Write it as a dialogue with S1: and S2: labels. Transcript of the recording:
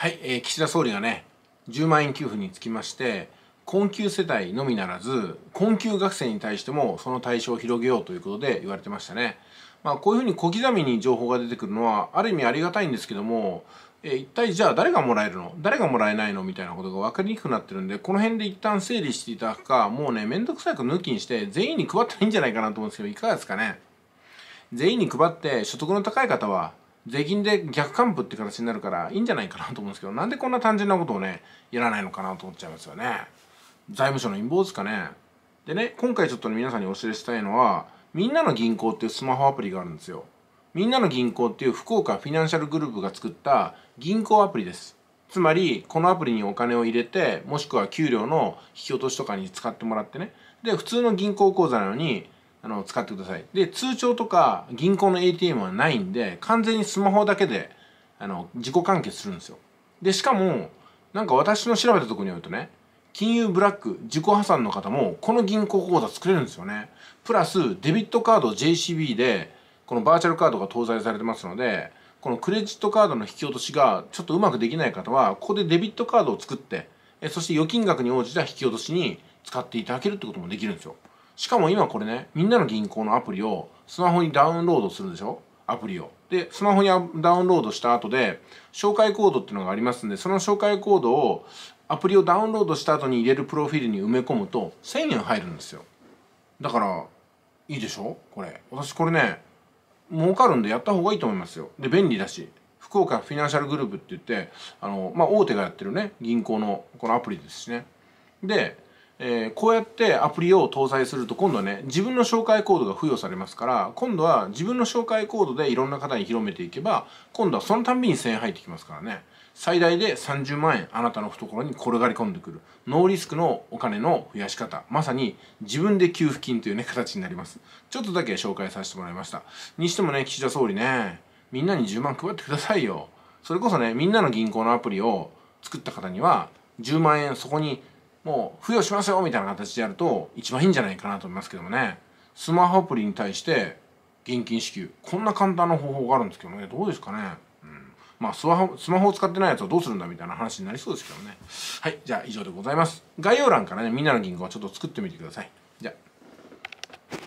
S1: はい、えー、岸田総理がね10万円給付につきまして困窮世帯のみならず困窮学生に対してもその対象を広げようということで言われてましたね、まあ、こういうふうに小刻みに情報が出てくるのはある意味ありがたいんですけども、えー、一体じゃあ誰がもらえるの誰がもらえないのみたいなことが分かりにくくなってるんでこの辺で一旦整理していただくかもうね面倒くさく抜きにして全員に配ったらいいんじゃないかなと思うんですけどいかがですかね全員に配って所得の高い方は税金で逆還付って形になるからいいんじゃないかなと思うんですけどなんでこんな単純なことをねやらないのかなと思っちゃいますよね財務省の陰謀ですかねでね今回ちょっと、ね、皆さんにお知らせしたいのはみんなの銀行っていうスマホアプリがあるんですよみんなの銀行っていう福岡フィナンシャルグループが作った銀行アプリですつまりこのアプリにお金を入れてもしくは給料の引き落としとかに使ってもらってねで普通の銀行口座なのにあの使ってくださいで通帳とか銀行の ATM はないんで完全にスマホだけであの自己完結するんですよでしかもなんか私の調べたところによるとね金融ブラック自己破産の方もこの銀行口座作れるんですよねプラスデビットカード JCB でこのバーチャルカードが搭載されてますのでこのクレジットカードの引き落としがちょっとうまくできない方はここでデビットカードを作ってそして預金額に応じた引き落としに使っていただけるってこともできるんですよしかも今これね、みんなの銀行のアプリをスマホにダウンロードするでしょアプリを。で、スマホにダウンロードした後で、紹介コードっていうのがありますんで、その紹介コードを、アプリをダウンロードした後に入れるプロフィールに埋め込むと、1000円入るんですよ。だから、いいでしょこれ。私これね、儲かるんでやった方がいいと思いますよ。で、便利だし。福岡フィナンシャルグループって言って、あの、まあ、大手がやってるね、銀行のこのアプリですしね。で、えー、こうやってアプリを搭載すると今度はね自分の紹介コードが付与されますから今度は自分の紹介コードでいろんな方に広めていけば今度はそのたんびに1000円入ってきますからね最大で30万円あなたの懐に転がり込んでくるノーリスクのお金の増やし方まさに自分で給付金というね形になりますちょっとだけ紹介させてもらいましたにしてもね岸田総理ねみんなに10万配ってくださいよそれこそねみんなの銀行のアプリを作った方には10万円そこにもう付与しますよみたいな形でやると一番いいんじゃないかなと思いますけどもねスマホアプリに対して現金支給こんな簡単な方法があるんですけどねどうですかね、うん、まあスマホスマホを使ってないやつはどうするんだみたいな話になりそうですけどねはいじゃあ以上でございます概要欄からねみんなの銀行をちょっと作ってみてくださいじゃあ